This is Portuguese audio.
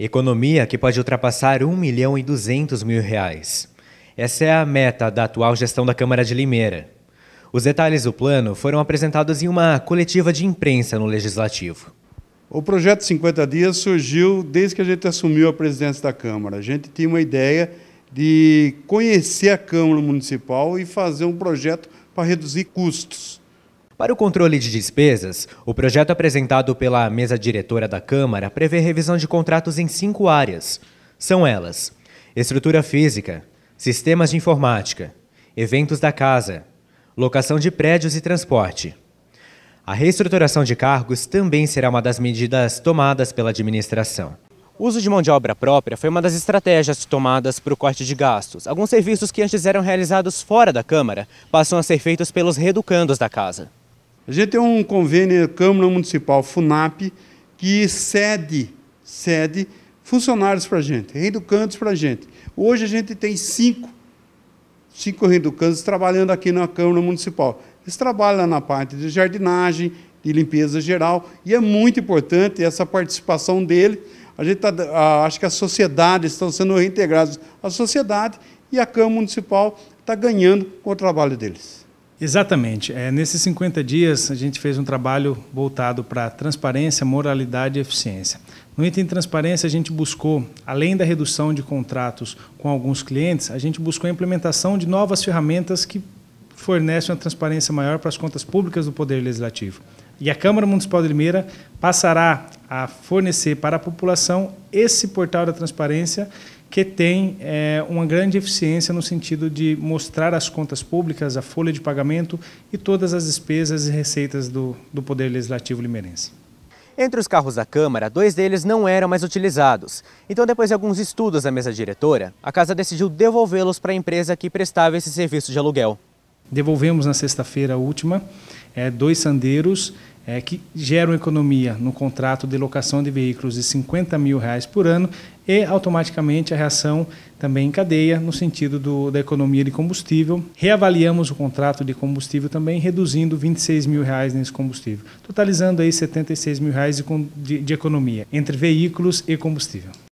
Economia que pode ultrapassar 1 milhão e 200 mil reais. Essa é a meta da atual gestão da Câmara de Limeira. Os detalhes do plano foram apresentados em uma coletiva de imprensa no Legislativo. O projeto 50 Dias surgiu desde que a gente assumiu a presidência da Câmara. A gente tinha uma ideia de conhecer a Câmara Municipal e fazer um projeto para reduzir custos. Para o controle de despesas, o projeto apresentado pela mesa diretora da Câmara prevê revisão de contratos em cinco áreas. São elas: estrutura física, sistemas de informática, eventos da casa, locação de prédios e transporte. A reestruturação de cargos também será uma das medidas tomadas pela administração. O uso de mão de obra própria foi uma das estratégias tomadas para o corte de gastos. Alguns serviços que antes eram realizados fora da Câmara passam a ser feitos pelos reeducandos da casa. A gente tem um convênio Câmara Municipal FUNAP que cede, cede funcionários para a gente, reeducantes para a gente. Hoje a gente tem cinco, cinco reeducantes trabalhando aqui na Câmara Municipal. Eles trabalham na parte de jardinagem, de limpeza geral, e é muito importante essa participação dele. A gente tá, a, acho que as sociedades estão sendo reintegradas à sociedade e a Câmara Municipal está ganhando com o trabalho deles. Exatamente. É, nesses 50 dias, a gente fez um trabalho voltado para transparência, moralidade e eficiência. No item transparência, a gente buscou, além da redução de contratos com alguns clientes, a gente buscou a implementação de novas ferramentas que fornecem uma transparência maior para as contas públicas do Poder Legislativo e a Câmara Municipal de Limeira passará a fornecer para a população esse portal da transparência que tem é, uma grande eficiência no sentido de mostrar as contas públicas, a folha de pagamento e todas as despesas e receitas do, do Poder Legislativo limeirense. Entre os carros da Câmara, dois deles não eram mais utilizados. Então, depois de alguns estudos da mesa diretora, a casa decidiu devolvê-los para a empresa que prestava esse serviço de aluguel. Devolvemos na sexta-feira última é, dois sandeiros é, que geram economia no contrato de locação de veículos de 50 mil reais por ano e automaticamente a reação também em cadeia no sentido do, da economia de combustível. Reavaliamos o contrato de combustível também, reduzindo 26 mil reais nesse combustível, totalizando aí 76 mil reais de, de, de economia entre veículos e combustível.